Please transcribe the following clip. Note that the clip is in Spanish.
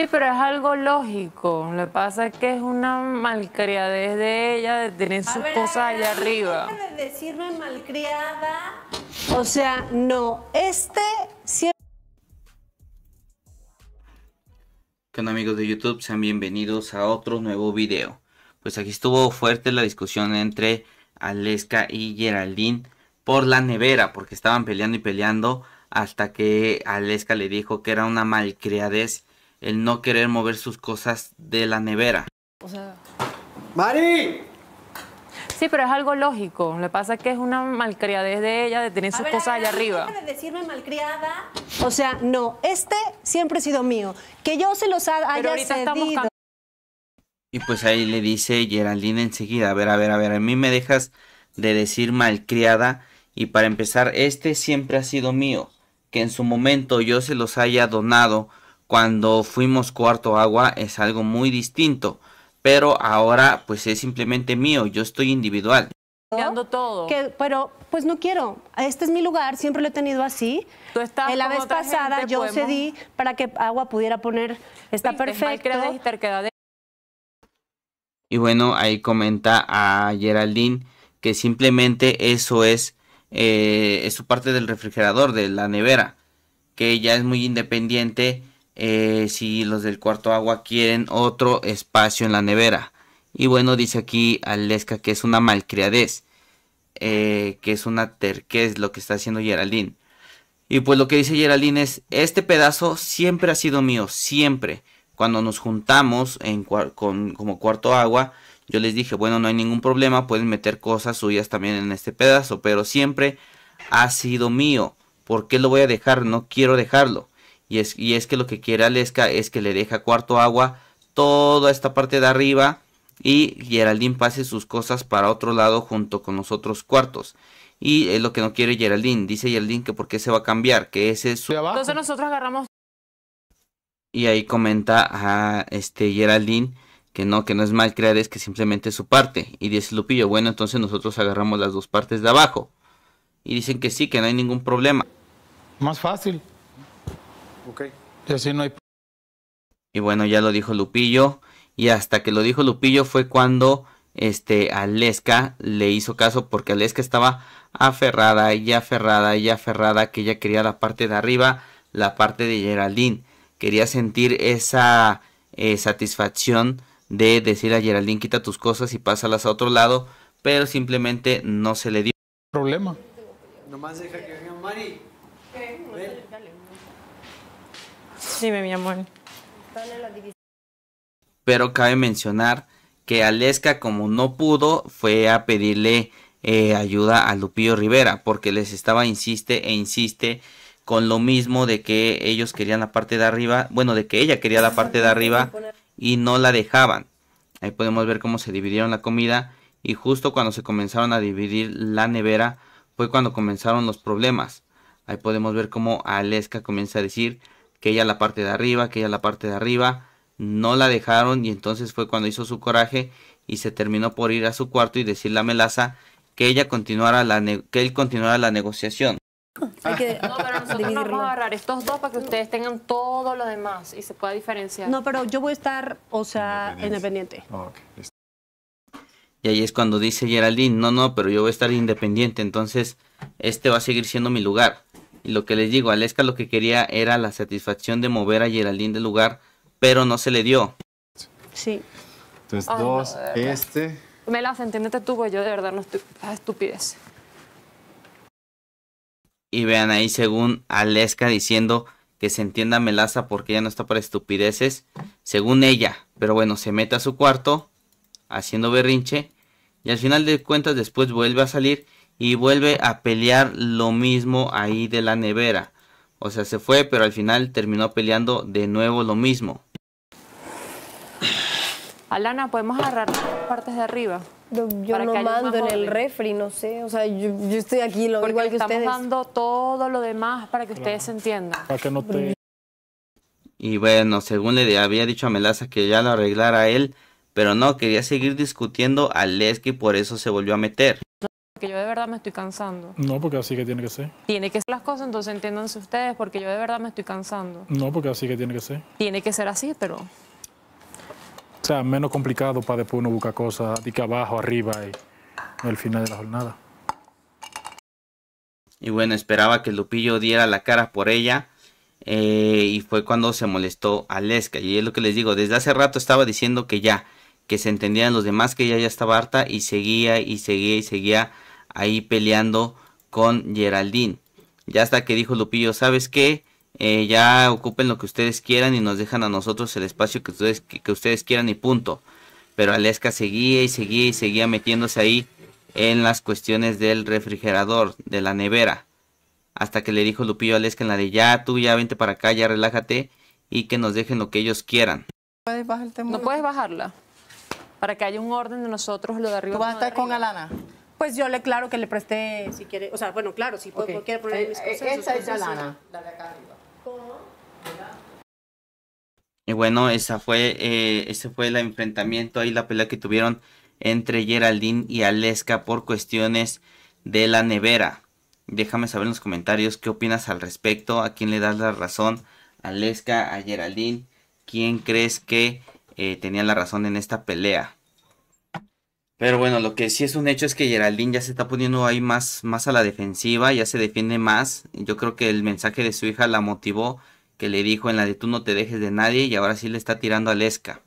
Sí, pero es algo lógico. Lo que pasa es que es una malcriadez de ella de tener sus cosas allá arriba. De decirme malcriada. O sea, no. Este siempre. amigos de YouTube? Sean bienvenidos a otro nuevo video. Pues aquí estuvo fuerte la discusión entre Aleska y Geraldine por la nevera, porque estaban peleando y peleando hasta que Aleska le dijo que era una malcriadez el no querer mover sus cosas de la nevera. O ¡Mari! Sí, pero es algo lógico. ...le pasa que es una malcriadez de ella de tener sus cosas allá arriba. decirme malcriada. O sea, no, este siempre ha sido mío. Que yo se los haya pero Y pues ahí le dice Geraldine enseguida, a ver, a ver, a ver, a mí me dejas de decir malcriada y para empezar, este siempre ha sido mío. Que en su momento yo se los haya donado cuando fuimos cuarto agua es algo muy distinto. Pero ahora pues es simplemente mío, yo estoy individual. pero pues no quiero. Este es mi lugar, siempre lo he tenido así. la vez pasada yo pues, cedí para que agua pudiera poner. Está perfecto. Y bueno, ahí comenta a Geraldine que simplemente eso es, eh, es su parte del refrigerador, de la nevera, que ella es muy independiente eh, si los del cuarto agua quieren otro espacio en la nevera. Y bueno, dice aquí Aleska que es una malcriadez, eh, que es una terquez lo que está haciendo Geraldine. Y pues lo que dice Geraldine es, este pedazo siempre ha sido mío, siempre. Cuando nos juntamos en como cuarto agua, yo les dije, bueno, no hay ningún problema, pueden meter cosas suyas también en este pedazo, pero siempre ha sido mío. ¿Por qué lo voy a dejar? No quiero dejarlo. Y es, y es que lo que quiere Aleska es que le deja cuarto agua toda esta parte de arriba y Geraldine pase sus cosas para otro lado junto con los otros cuartos. Y es lo que no quiere Geraldine. Dice Geraldine que por qué se va a cambiar, que ese es su... Entonces nosotros agarramos... Y ahí comenta a ah, este Geraldine que no, que no es mal crear, es que simplemente es su parte. Y dice Lupillo, bueno, entonces nosotros agarramos las dos partes de abajo. Y dicen que sí, que no hay ningún problema. Más fácil. Y bueno, ya lo dijo Lupillo. Y hasta que lo dijo Lupillo fue cuando este, Aleska le hizo caso porque Aleska estaba aferrada y aferrada y aferrada que ella quería la parte de arriba, la parte de Geraldine. Quería sentir esa eh, satisfacción de decir a Geraldine quita tus cosas y pásalas a otro lado, pero simplemente no se le dio problema. deja que venga Mari. Pero cabe mencionar que Aleska, como no pudo, fue a pedirle eh, ayuda a Lupillo Rivera, porque les estaba insiste e insiste con lo mismo de que ellos querían la parte de arriba, bueno, de que ella quería la parte de arriba y no la dejaban. Ahí podemos ver cómo se dividieron la comida y justo cuando se comenzaron a dividir la nevera fue cuando comenzaron los problemas. Ahí podemos ver cómo Aleska comienza a decir que ella la parte de arriba, que ella la parte de arriba, no la dejaron y entonces fue cuando hizo su coraje y se terminó por ir a su cuarto y decirle a Melaza que ella continuara la que él continuara la negociación. no, pero vamos a agarrar estos dos para que ustedes tengan todo lo demás y se pueda diferenciar. No, pero yo voy a estar, o sea, independiente. Ah, y ahí es cuando dice Geraldine, no, no, pero yo voy a estar independiente, entonces este va a seguir siendo mi lugar. Y lo que les digo, Aleska lo que quería era la satisfacción de mover a Geraldine del lugar, pero no se le dio. Sí. Entonces, dos, este. Melaza, entiéndete tú, Yo de verdad no estoy. Ah, estupidez. Y vean ahí, según Aleska diciendo que se entienda Melaza porque ya no está para estupideces, según ella. Pero bueno, se mete a su cuarto haciendo berrinche y al final de cuentas después vuelve a salir y vuelve a pelear lo mismo ahí de la nevera. O sea, se fue, pero al final terminó peleando de nuevo lo mismo. Alana, ¿podemos agarrar las partes de arriba? Yo, no mando en el refri, no sé. O sea, yo, estoy aquí lo igual que estamos Estamos dando todo lo demás para que ustedes entiendan. Y bueno, según le había dicho a Melaza que ya lo arreglara él, pero no, quería seguir discutiendo a Lesky por eso se volvió a meter porque yo de verdad me estoy cansando. No, porque así que tiene que ser. Tiene que ser las cosas, entonces entiéndanse ustedes, porque yo de verdad me estoy cansando. No, porque así que tiene que ser. Tiene que ser así, pero... O sea, menos complicado para después uno buscar cosas de que abajo, arriba y el final de la jornada. Y bueno, esperaba que Lupillo diera la cara por ella. Eh, y fue cuando se molestó a Lesca. Y es lo que les digo, desde hace rato estaba diciendo que ya, que se entendían los demás, que ella ya estaba harta y seguía y seguía y seguía ahí peleando con Geraldine. Ya hasta que dijo Lupillo, ¿sabes qué? Eh, ya ocupen lo que ustedes quieran y nos dejan a nosotros el espacio que ustedes, que, ustedes quieran y punto. Pero Aleska seguía y seguía y seguía metiéndose ahí en las cuestiones del refrigerador, de la nevera. Hasta que le dijo Lupillo a Aleska en la de ya tú, ya vente para acá, ya relájate y que nos dejen lo que ellos quieran. no puedes bajarla. Para que haya un orden de nosotros, lo de arriba. ¿Tú vas a estar con Alana? Pues yo le, claro que le presté, si quiere, o sea, bueno, claro, si puedo, quiere poner eh, mis cosas. Eh, esa es la lana. Dale acá arriba. Y bueno, esa fue, eh, ese fue el enfrentamiento ahí, la pelea que tuvieron entre Geraldine y Aleska por cuestiones de la nevera. Déjame saber en los comentarios qué opinas al respecto, a quién le das la razón, Aleska, a Geraldine, quién crees que tenía la razón en esta pelea. Pero bueno, lo que sí es un hecho es que Geraldine ya se está poniendo ahí más, más a la defensiva, ya se defiende más. Yo creo que el mensaje de su hija la motivó, que le dijo en la de tú no te dejes de nadie y ahora sí le está tirando a Lesca.